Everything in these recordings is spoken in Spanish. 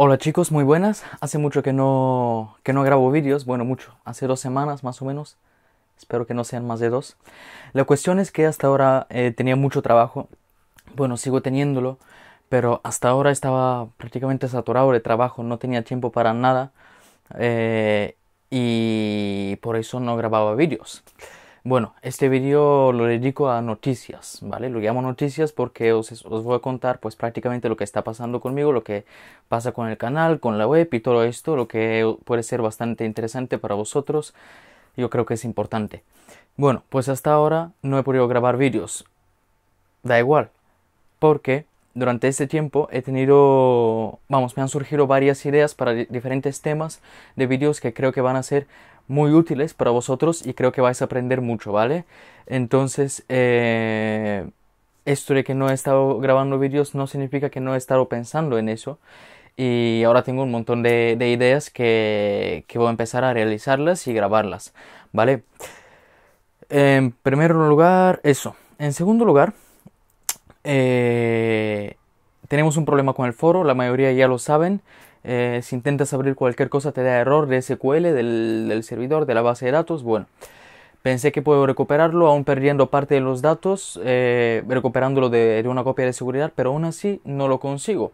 Hola chicos, muy buenas. Hace mucho que no, que no grabo vídeos, bueno, mucho, hace dos semanas más o menos. Espero que no sean más de dos. La cuestión es que hasta ahora eh, tenía mucho trabajo. Bueno, sigo teniéndolo, pero hasta ahora estaba prácticamente saturado de trabajo, no tenía tiempo para nada. Eh, y por eso no grababa vídeos. Bueno, este vídeo lo dedico a noticias, ¿vale? Lo llamo noticias porque os, voy a contar pues prácticamente lo que está pasando conmigo, lo que pasa con el canal, con la web y todo esto, lo que puede ser bastante interesante para vosotros. Yo creo que es importante. Bueno, pues hasta ahora no he podido grabar vídeos. Da igual, porque durante este tiempo he tenido, vamos, me han surgido varias ideas para diferentes temas de vídeos que creo que van a ser muy útiles para vosotros y creo que vais a aprender mucho, ¿vale? Entonces, eh, esto de que no he estado grabando vídeos no significa que no he estado pensando en eso. Y ahora tengo un montón de, ideas que, que, voy a empezar a realizarlas y grabarlas, ¿vale? En primer lugar, eso. En segundo lugar, eh, tenemos un problema con el foro, la mayoría ya lo saben. Eh, si intentas abrir cualquier cosa te da error de SQL del, del servidor, de la base de datos. Bueno, pensé que puedo recuperarlo aún perdiendo parte de los datos, eh, recuperándolo de, una copia de seguridad, pero aún así no lo consigo.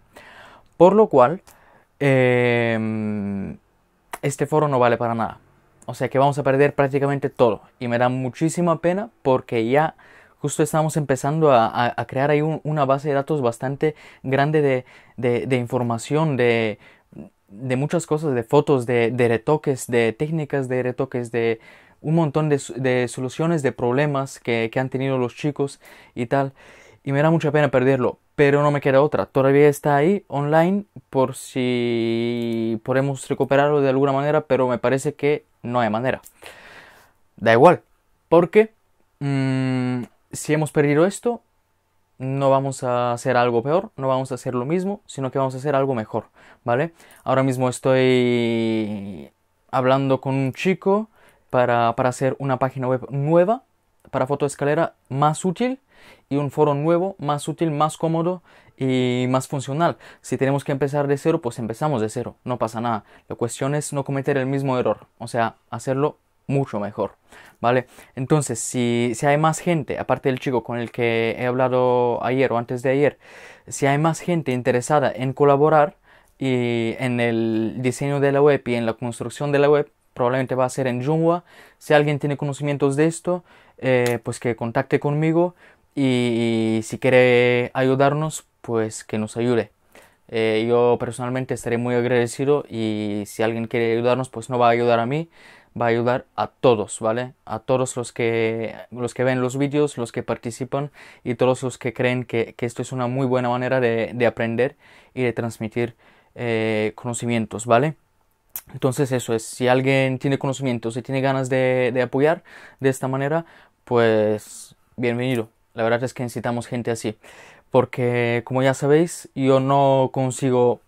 Por lo cual, em, este foro no vale para nada. O sea que vamos a perder prácticamente todo. Y me da muchísima pena porque ya justo estamos empezando a, crear ahí una base de datos bastante grande de, información, de, muchas cosas, de fotos, de, retoques, de técnicas de retoques, de un montón de, soluciones, de problemas que, han tenido los chicos y tal. Y me da mucha pena perderlo, pero no me queda otra. Todavía está ahí online por si podemos recuperarlo de alguna manera, pero me parece que no hay manera. Da igual, porque mm, si hemos perdido esto, no vamos a hacer algo peor, no vamos a hacer lo mismo, sino que vamos a hacer algo mejor, ¿vale? Ahora mismo estoy hablando con un chico para, para hacer una página web nueva para fotoescalera más útil y un foro nuevo, más útil, más cómodo y más funcional. Si tenemos que empezar de cero, pues empezamos de cero, no pasa nada. La cuestión es no cometer el mismo error, o sea, hacerlo mucho mejor, ¿vale? Entonces, si, hay más gente, aparte del chico con el que he hablado ayer o antes de ayer, si hay más gente interesada en colaborar y en el diseño de la web y en la construcción de la web, probablemente va a ser en Joomla. Si alguien tiene conocimientos de esto, eh, pues que contacte conmigo y si quiere ayudarnos, pues que nos ayude. Eh, yo personalmente estaré muy agradecido y si alguien quiere ayudarnos, pues no va a ayudar a mí, va a ayudar a todos, ¿vale? A todos los que, los que ven los vídeos, los que participan y todos los que creen que, esto es una muy buena manera de, de aprender y de transmitir eh, conocimientos, ¿vale? Entonces eso es, si alguien tiene conocimientos y tiene ganas de, de apoyar de esta manera, pues bienvenido. La verdad es que necesitamos gente así porque como ya sabéis yo no consigo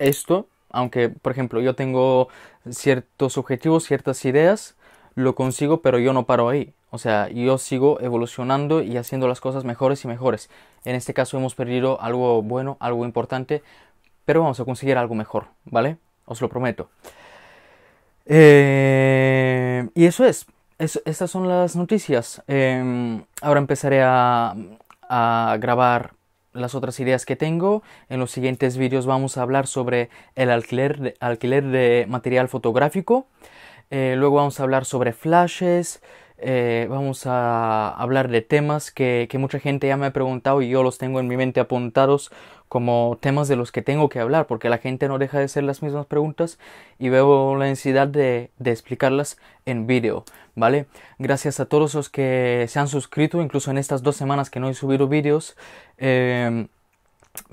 esto, aunque por ejemplo yo tengo ciertos objetivos, ciertas ideas, lo consigo pero yo no paro ahí. O sea, yo sigo evolucionando y haciendo las cosas mejores y mejores. En este caso hemos perdido algo bueno, algo importante, pero vamos a conseguir algo mejor, ¿vale? Os lo prometo. Eh, y eso es. Estas son las noticias. Em, ahora empezaré a grabar las otras ideas que tengo. En los siguientes vídeos vamos a hablar sobre el alquiler de, alquiler de material fotográfico. Eh, luego vamos a hablar sobre flashes, eh, vamos a hablar de temas que, mucha gente ya me ha preguntado y yo los tengo en mi mente apuntados como temas de los que tengo que hablar porque la gente no deja de hacer las mismas preguntas y veo la necesidad de, de explicarlas en vídeo, ¿vale? Gracias a todos los que se han suscrito, incluso en estas dos semanas que no he subido vídeos. Eh,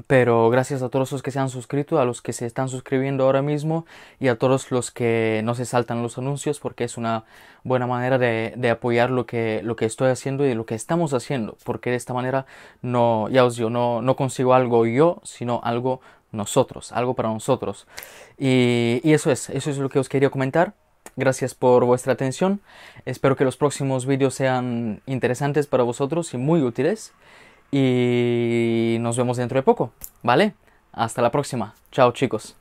pero gracias a todos los que se han suscrito, a los que se están suscribiendo ahora mismo y a todos los que no se saltan los anuncios porque es una buena manera de, de apoyar lo que, lo que estoy haciendo y lo que estamos haciendo. Porque de esta manera no, ya os digo, no, no consigo algo yo, sino algo nosotros, algo para nosotros. Y, y eso es, eso es lo que os quería comentar. Gracias por vuestra atención. Espero que los próximos vídeos sean interesantes para vosotros y muy útiles y nos vemos dentro de poco, ¿vale? Hasta la próxima. Chao chicos.